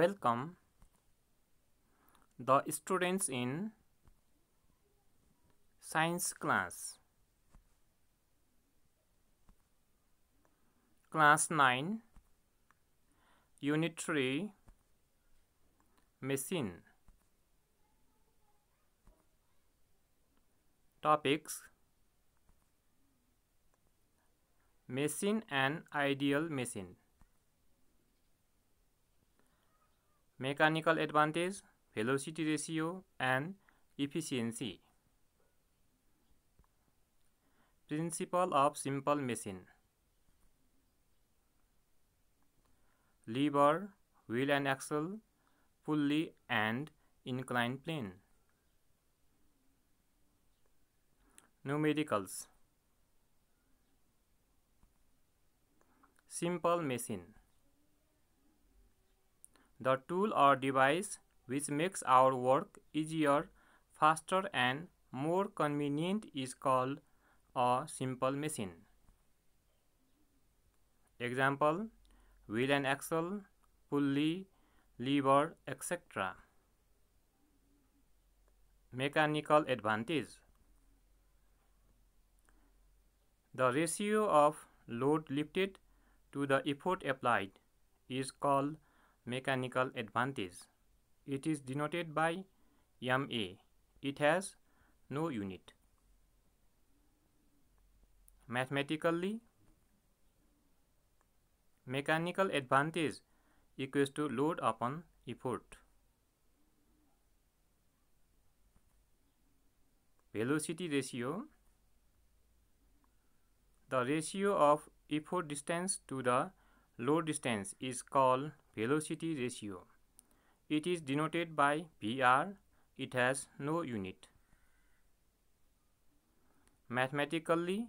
welcome the students in science class. Class 9 Unit 3 Machine Topics Machine and Ideal Machine mechanical advantage, velocity ratio and efficiency. Principle of simple machine Lever, wheel and axle, pulley and inclined plane. Numericals Simple machine the tool or device which makes our work easier, faster and more convenient is called a simple machine. Example, wheel and axle, pulley, lever, etc. Mechanical advantage. The ratio of load lifted to the effort applied is called mechanical advantage. It is denoted by MA. It has no unit. Mathematically, mechanical advantage equals to load upon effort. Velocity ratio The ratio of effort distance to the load distance is called velocity ratio. It is denoted by Vr. It has no unit. Mathematically,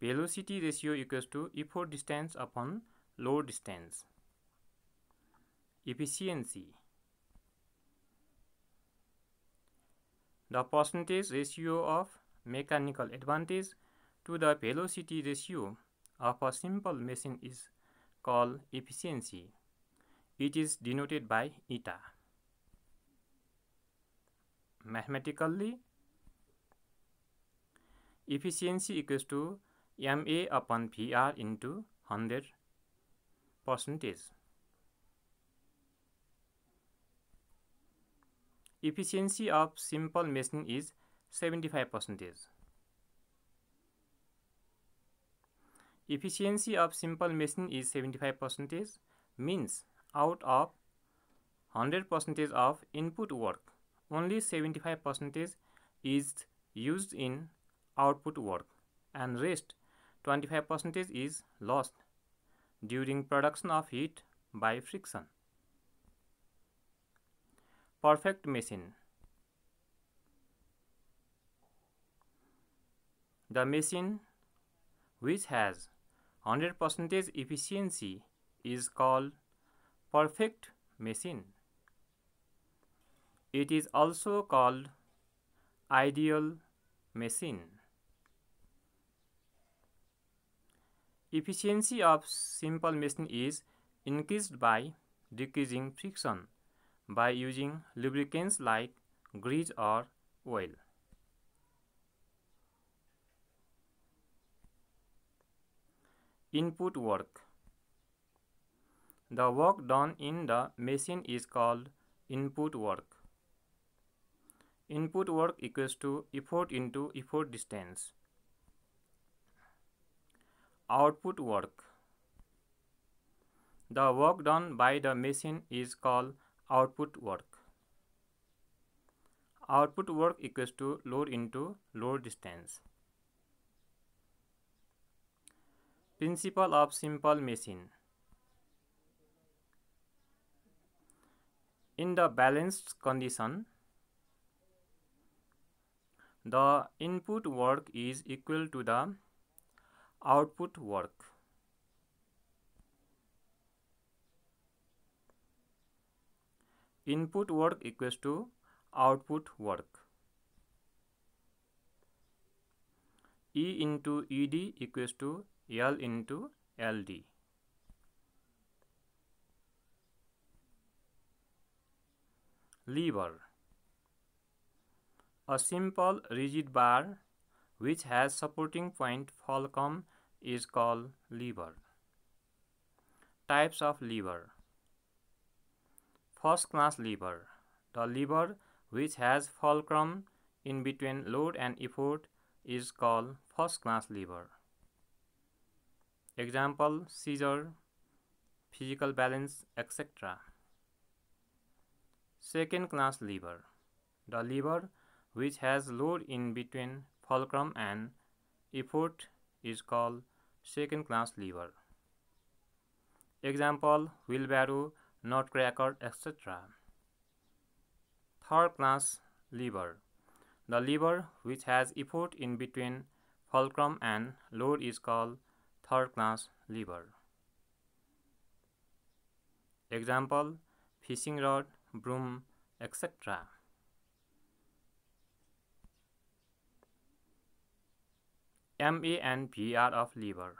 velocity ratio equals to effort distance upon load distance. Efficiency. The percentage ratio of mechanical advantage to the velocity ratio of a simple machine is call efficiency. It is denoted by eta. Mathematically, efficiency equals to MA upon VR into 100 percentage. Efficiency of simple machine is 75 percentage. efficiency of simple machine is 75 percentage means out of 100 percentage of input work only 75 percentage is used in output work and rest 25 percentage is lost during production of heat by friction perfect machine the machine which has 100% efficiency is called perfect machine. It is also called ideal machine. Efficiency of simple machine is increased by decreasing friction by using lubricants like grease or oil. input work. The work done in the machine is called input work. Input work equals to effort into effort distance. Output work. The work done by the machine is called output work. Output work equals to load into load distance. Principle of simple machine In the balanced condition, the input work is equal to the output work. Input work equals to output work. E into ED equals to L into LD. Lever A simple rigid bar which has supporting point fulcrum is called lever. Types of lever First class lever The lever which has fulcrum in between load and effort is called first class lever. Example, seizure, physical balance, etc. Second class liver. The liver which has load in between fulcrum and effort is called second class liver. Example, wheelbarrow, nutcracker, etc. Third class liver. The liver which has effort in between fulcrum and load is called third class lever. Example fishing rod, broom, etc. M E N P R and of lever.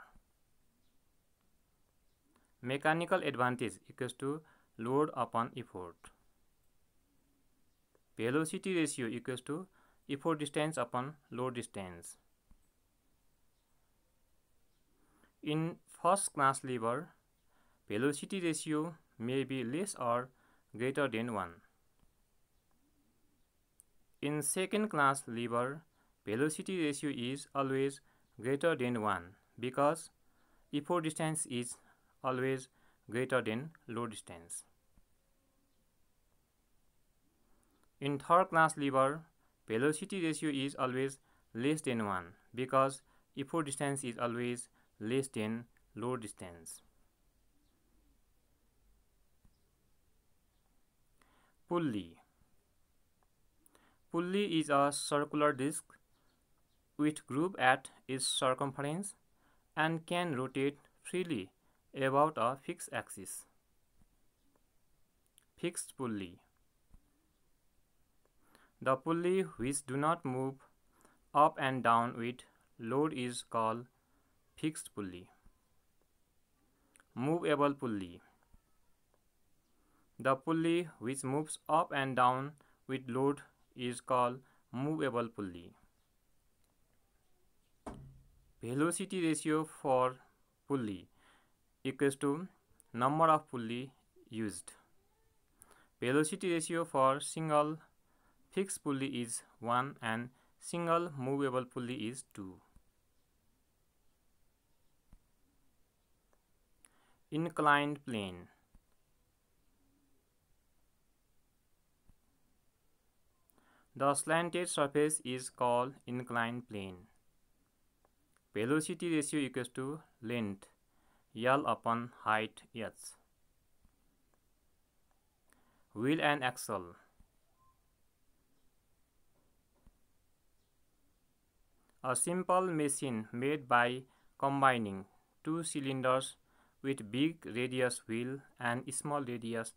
Mechanical advantage equals to load upon effort. Velocity ratio equals to effort distance upon load distance. In first class lever, velocity ratio may be less or greater than 1. In second class lever, velocity ratio is always greater than 1 because effort distance is always greater than load distance. In third class lever, velocity ratio is always less than 1 because effort distance is always less than low distance. Pulley Pulley is a circular disc with groove at its circumference and can rotate freely about a fixed axis. Fixed pulley The pulley which do not move up and down with load is called fixed pulley movable pulley the pulley which moves up and down with load is called movable pulley velocity ratio for pulley equals to number of pulley used velocity ratio for single fixed pulley is 1 and single movable pulley is 2 inclined plane The slanted surface is called inclined plane. Velocity ratio equals to length L upon height h. Wheel and axle. A simple machine made by combining two cylinders with big radius wheel and small radius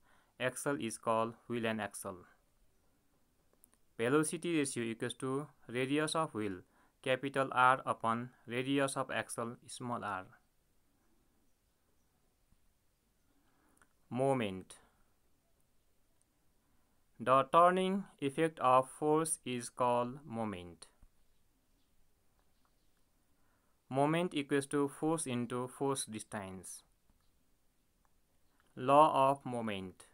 axle is called wheel and axle. Velocity ratio equals to radius of wheel capital R upon radius of axle small r. Moment The turning effect of force is called moment. Moment equals to force into force distance. Law of moment.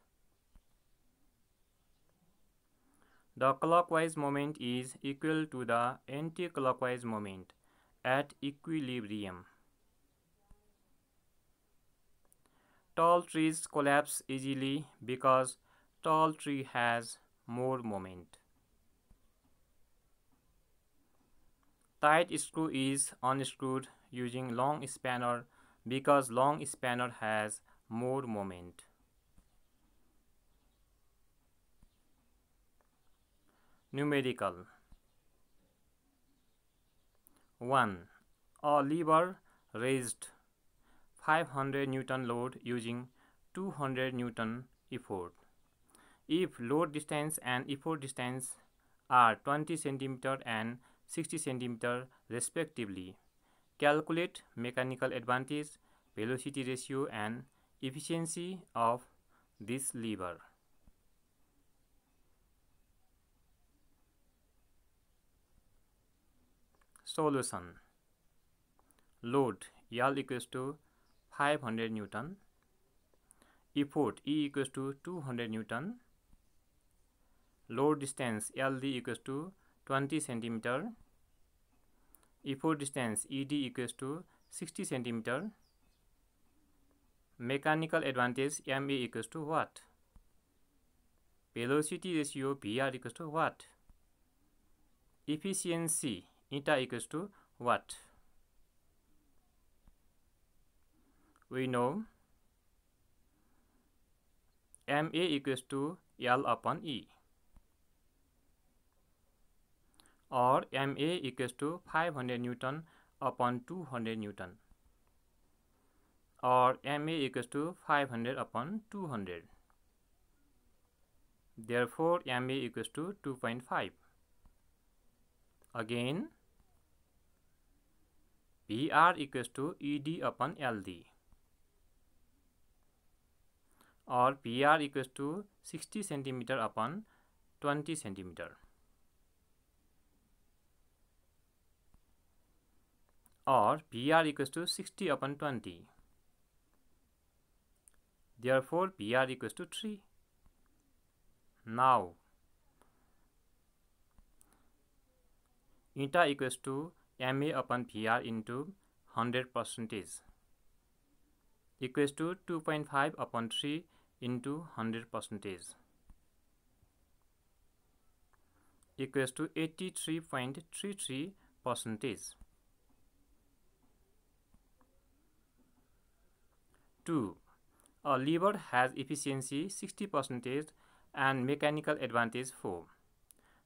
The clockwise moment is equal to the anticlockwise moment at equilibrium. Tall trees collapse easily because tall tree has more moment. Tight screw is unscrewed using long spanner because long spanner has more moment. Numerical 1. A lever raised 500 Newton load using 200 Newton effort. If load distance and effort distance are 20 centimeter and 60 centimeter respectively, calculate mechanical advantage, velocity ratio and efficiency of this lever. Solution Load L equals to 500 Newton Effort E equals to 200 Newton Load distance LD equals to 20 centimeter Effort distance ED equals to 60 centimeter mechanical advantage MA equals to what? Velocity ratio VR equals to what? Efficiency eta equals to what? We know MA equals to L upon E or MA equals to 500 Newton upon 200 Newton. और M X two five hundred upon two hundred therefore M X two two point five again we are equals to E D upon L D और P R equals to sixty centimetre upon twenty centimetre और P R equals to sixty upon twenty Therefore, PR equals to 3. Now, eta equals to MA upon PR into 100 percentage equals to 2.5 upon 3 into 100 percentage equals to 83.33 percentage. 2. A lever has efficiency 60 percent and mechanical advantage 4.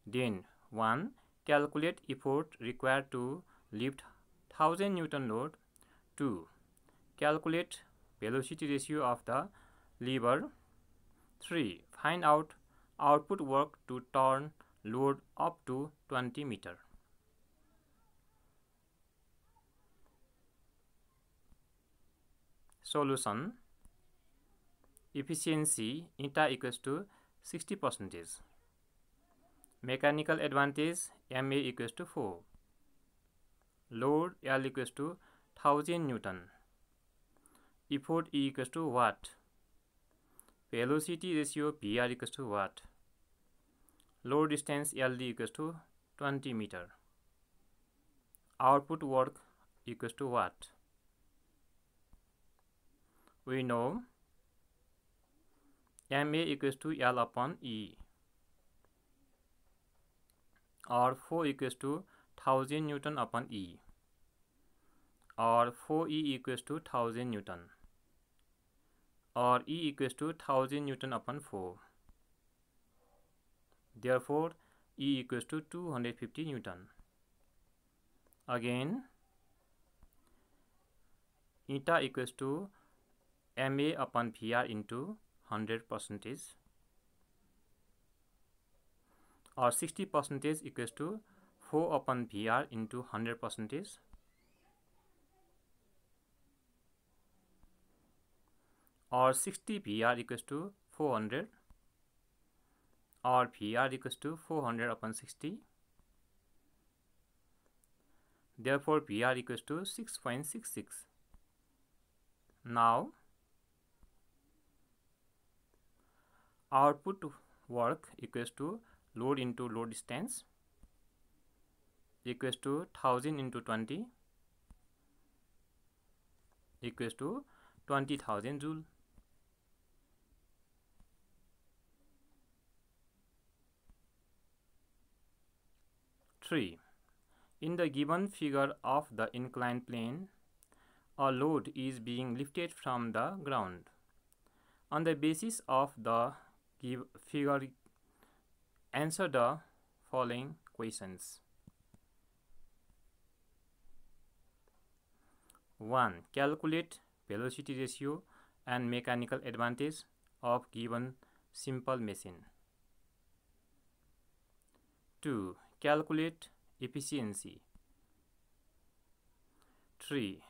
Then 1. Calculate effort required to lift 1000 Newton load. 2. Calculate velocity ratio of the lever. 3. Find out output work to turn load up to 20 meter. Solution efficiency eta equals to 60 percentage mechanical advantage ma equals to 4 load l equals to 1000 newton effort e equals to watt velocity ratio pr equals to watt load distance ld equals to 20 meter output work equals to watt we know M A इक्व to L upon E और four इक्व to thousand newton upon E और four E equals to thousand newton और E इक्व to thousand newton upon four therefore E equals to two hundred fifty newton again again to M A upon V R into 100 percentage or 60 percentage equals to 4 upon VR into 100 percentage or 60 VR equals to 400 or VR equals to 400 upon 60 therefore VR equals to 6.66 now output work equals to load into load distance equals to 1000 into 20 equals to 20,000 joule. Three. In the given figure of the inclined plane, a load is being lifted from the ground. On the basis of the give figure answer the following questions. 1. Calculate velocity ratio and mechanical advantage of given simple machine. 2. Calculate efficiency. 3.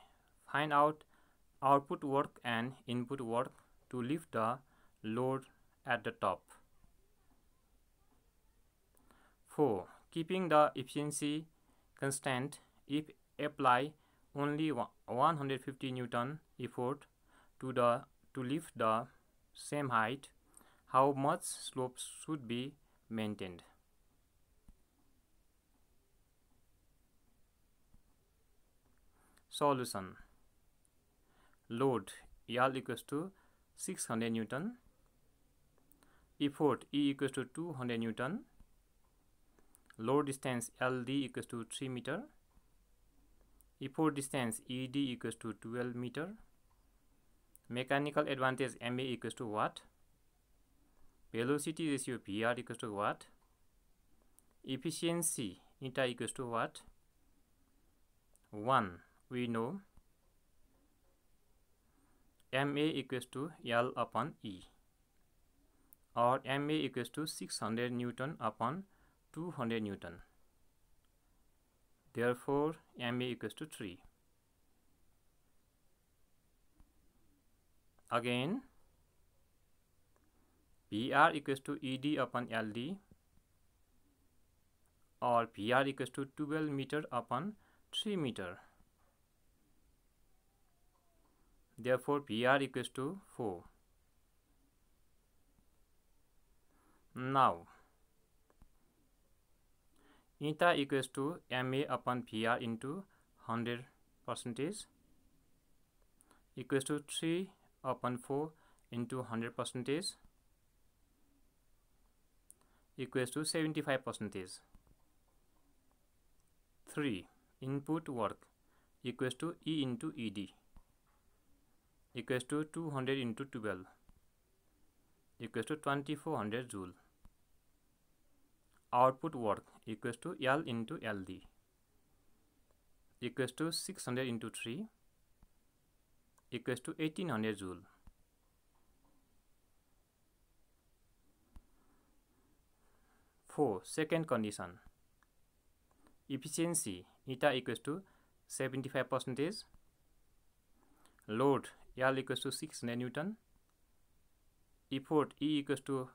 Find out output work and input work to lift the load at the top. 4. Keeping the efficiency constant if apply only 150 Newton effort to, the, to lift the same height, how much slope should be maintained. Solution Load L equals to 600 Newton effort E equals to 200 Newton, load distance LD equals to 3 meter, effort distance ED equals to 12 meter, mechanical advantage MA equals to what? velocity ratio VR equals to what? efficiency eta equals to what? 1 we know MA equals to L upon E. और M A equals to six hundred newton upon two hundred newton therefore M A equals to three again P R equals to E D upon L D और P R इक्व to twelve metre upon three metre therefore P R equals to four Now, eta equals to MA upon VR into 100 percentage equals to 3 upon 4 into 100 percentage equals to 75 percentage. 3. Input work equals to E into ED equals to 200 into 12 equals to 2400 joule. Output work equals to L into L D equals to six hundred into three equals to eighteen hundred joule for second condition efficiency eta equals to seventy five percentage load L equals to six hundred newton effort E equals to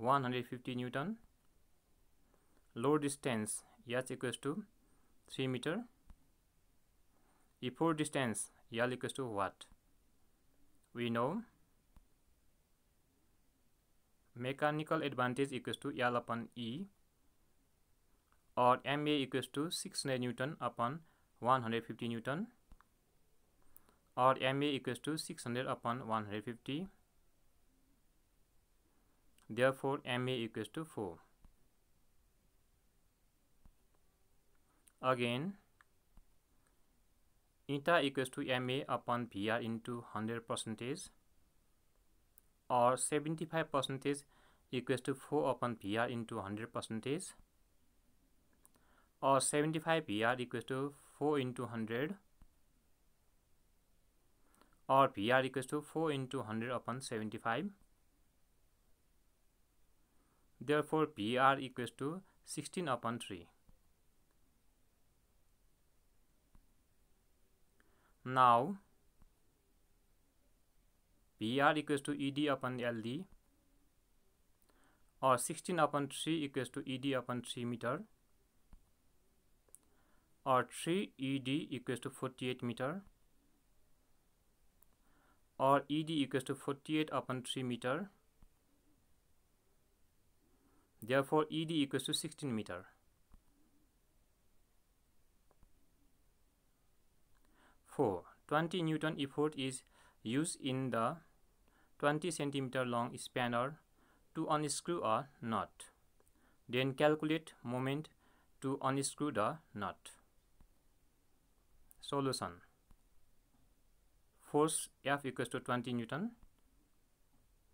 one hundred fifty newton low distance h equals to 3 meter E4 distance L equals to what? We know mechanical advantage equals to L upon E or MA equals to 600 Newton upon 150 Newton or MA equals to 600 upon 150 therefore MA equals to 4 Again, eta equals to MA upon VR into 100 percentage or 75 percentage equals to 4 upon VR into 100 percentage or 75 VR equals to 4 into 100 or VR equals to 4 into 100 upon 75. Therefore, vr equals to 16 upon 3. Now, PR equals to ED upon LD or 16 upon 3 equals to ED upon 3 meter or 3 ED equals to 48 meter or ED equals to 48 upon 3 meter. Therefore, ED equals to 16 meter. 4. 20 Newton effort is used in the 20 centimeter long spanner to unscrew a nut. Then calculate moment to unscrew the nut. Solution Force F equals to 20 Newton.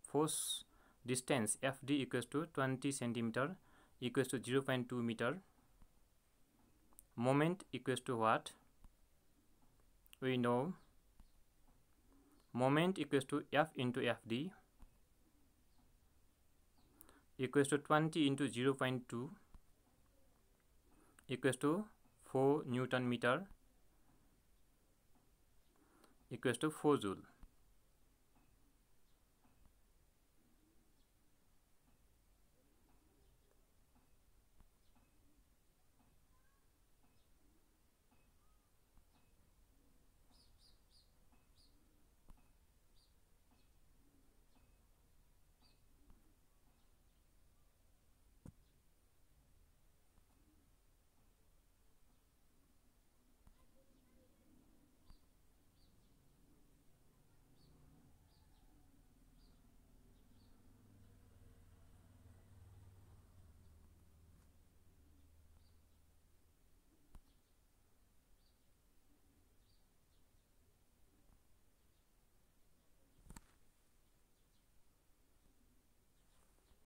Force distance FD equals to 20 centimeter equals to 0 0.2 meter. Moment equals to what? we know moment equals to F into FD equals to 20 into 0 0.2 equals to 4 newton meter equals to 4 joule